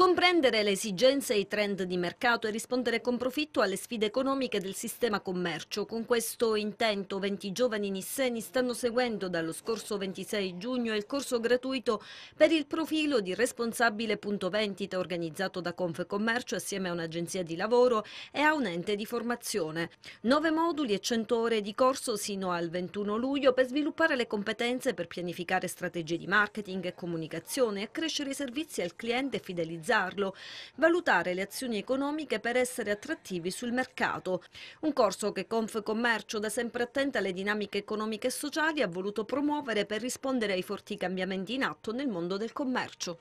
Comprendere le esigenze e i trend di mercato e rispondere con profitto alle sfide economiche del sistema commercio. Con questo intento 20 giovani nisseni stanno seguendo dallo scorso 26 giugno il corso gratuito per il profilo di responsabile punto vendita organizzato da Confecommercio assieme a un'agenzia di lavoro e a un ente di formazione. Nove moduli e 100 ore di corso sino al 21 luglio per sviluppare le competenze per pianificare strategie di marketing e comunicazione, e accrescere i servizi al cliente e fidelizzare utilizzarlo, valutare le azioni economiche per essere attrattivi sul mercato. Un corso che Confcommercio, da sempre attenta alle dinamiche economiche e sociali, ha voluto promuovere per rispondere ai forti cambiamenti in atto nel mondo del commercio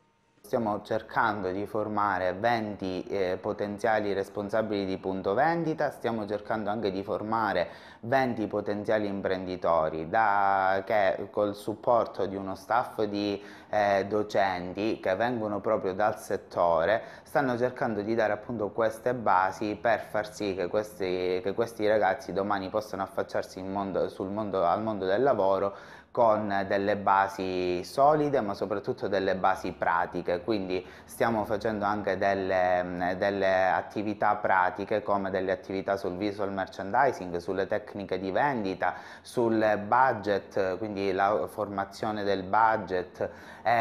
stiamo cercando di formare 20 eh, potenziali responsabili di punto vendita, stiamo cercando anche di formare 20 potenziali imprenditori da, che col supporto di uno staff di eh, docenti che vengono proprio dal settore stanno cercando di dare appunto queste basi per far sì che questi, che questi ragazzi domani possano affacciarsi mondo, mondo, al mondo del lavoro con delle basi solide ma soprattutto delle basi pratiche, quindi stiamo facendo anche delle, delle attività pratiche come delle attività sul visual merchandising, sulle tecniche di vendita, sul budget, quindi la formazione del budget e,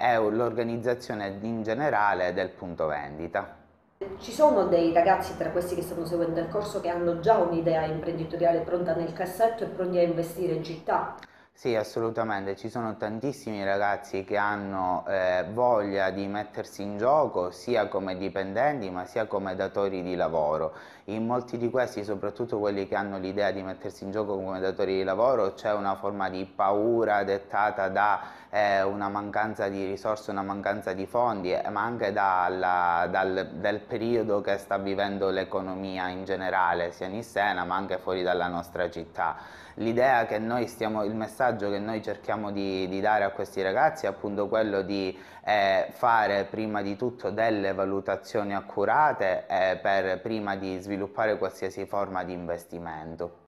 eh, e l'organizzazione in generale del punto vendita. Ci sono dei ragazzi tra questi che stanno seguendo il corso che hanno già un'idea imprenditoriale pronta nel cassetto e pronti a investire in città? Sì, assolutamente, ci sono tantissimi ragazzi che hanno eh, voglia di mettersi in gioco sia come dipendenti ma sia come datori di lavoro. In molti di questi, soprattutto quelli che hanno l'idea di mettersi in gioco come datori di lavoro, c'è una forma di paura dettata da eh, una mancanza di risorse, una mancanza di fondi, eh, ma anche dalla, dal, dal periodo che sta vivendo l'economia in generale, sia in Sena ma anche fuori dalla nostra città. L'idea che noi stiamo, il messaggio messaggio che noi cerchiamo di, di dare a questi ragazzi è appunto quello di eh, fare prima di tutto delle valutazioni accurate eh, per, prima di sviluppare qualsiasi forma di investimento.